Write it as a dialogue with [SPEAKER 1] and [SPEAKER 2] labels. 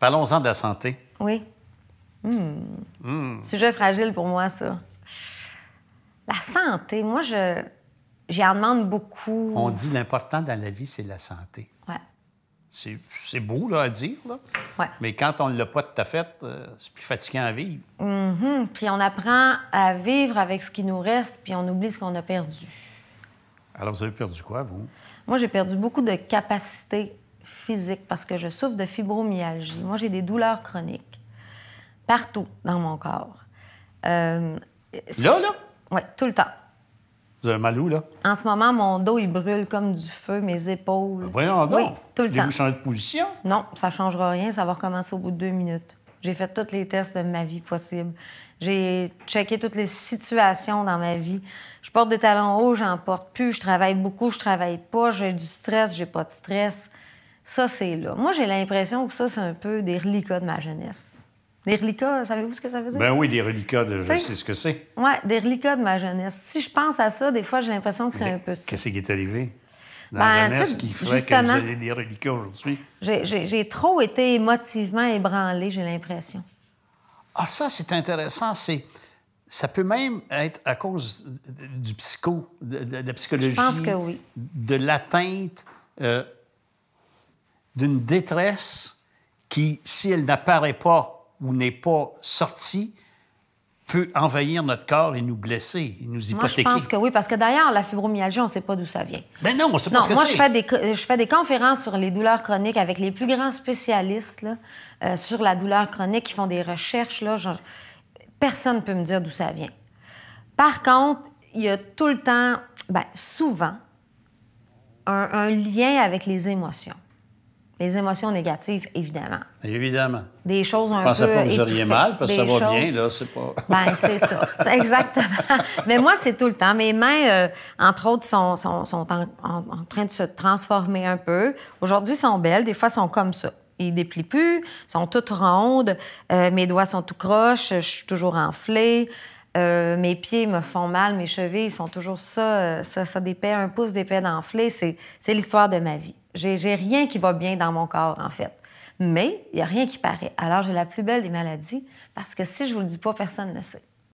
[SPEAKER 1] Parlons-en de la santé.
[SPEAKER 2] Oui. Hmm. Hmm. Sujet fragile pour moi, ça. La santé, moi, je en demande beaucoup. On dit
[SPEAKER 1] l'important dans la vie, c'est la santé. Ouais. C'est beau là, à dire, là. Ouais. mais quand on ne l'a pas tout à fait, euh, c'est plus fatigant à vivre.
[SPEAKER 2] Mm-hmm. Puis on apprend à vivre avec ce qui nous reste, puis on oublie ce qu'on a perdu.
[SPEAKER 1] Alors, vous avez perdu quoi, vous?
[SPEAKER 2] Moi, j'ai perdu beaucoup de capacités physique parce que je souffre de fibromyalgie. Moi, j'ai des douleurs chroniques partout dans mon corps. Euh, là, là? Oui, tout le temps.
[SPEAKER 1] Vous avez mal où, là?
[SPEAKER 2] En ce moment, mon dos, il brûle comme du feu, mes épaules. Ben voyons donc. Oui, tout le temps. vous changer de position? Non, ça ne changera rien. Ça va recommencer au bout de deux minutes. J'ai fait tous les tests de ma vie possible. J'ai checké toutes les situations dans ma vie. Je porte des talons hauts, j'en porte plus. Je travaille beaucoup, je travaille pas. J'ai du stress, j'ai pas de stress. Ça, c'est là. Moi, j'ai l'impression que ça, c'est un peu des reliquats de ma jeunesse. Des reliquats, savez-vous ce que ça veut dire? Ben oui,
[SPEAKER 1] des reliquats, de, je sais ce que c'est.
[SPEAKER 2] Oui, des reliquats de ma jeunesse. Si je pense à ça, des fois, j'ai l'impression que c'est un peu ça.
[SPEAKER 1] Qu'est-ce qui est arrivé? Dans ben, la jeunesse qui ferait que vous avez des reliquats aujourd'hui?
[SPEAKER 2] J'ai trop été émotivement ébranlée, j'ai l'impression.
[SPEAKER 1] Ah, ça, c'est intéressant. C'est... Ça peut même être à cause du psycho, de, la psychologie, je pense que oui. de l'atteinte euh, d'une détresse qui, si elle n'apparaît pas ou n'est pas sortie, peut envahir notre corps et nous blesser, nous hypothéquer. Moi, je pense que
[SPEAKER 2] oui, parce que d'ailleurs, la fibromyalgie, on ne sait pas d'où ça vient.
[SPEAKER 1] Mais ben non, on ne sait pas ce que moi, c'est. Moi,
[SPEAKER 2] euh, je, fais des conférences sur les douleurs chroniques avec les plus grands spécialistes là, euh, sur la douleur chronique qui font des recherches. Là, personne ne peut me dire d'où ça vient. Par contre, il y a tout le temps, ben, souvent, un lien avec les émotions. Les émotions négatives, évidemment.
[SPEAKER 1] Évidemment.
[SPEAKER 2] Des choses un Je peu. pensais pas que vous mal, parce que ça va bien, là,
[SPEAKER 1] c'est pas. ben,
[SPEAKER 2] c'est ça. Exactement. Mais moi, c'est tout le temps. Mes mains, euh, entre autres, sont, sont, sont en, en, train de se transformer un peu. Aujourd'hui, sont belles. Des fois, sont comme ça. Ils déplient plus, sont toutes rondes. Euh, mes doigts sont tout croches. Je suis toujours enflée. Euh, mes pieds me font mal, mes chevilles sont toujours ça, ça, ça un pouce d'épais d'enflé. C'est l'histoire de ma vie. J'ai rien qui va bien dans mon corps, en fait. Mais il n'y a rien qui paraît. Alors, j'ai la plus belle des maladies parce que si je vous le dis pas, personne ne le sait.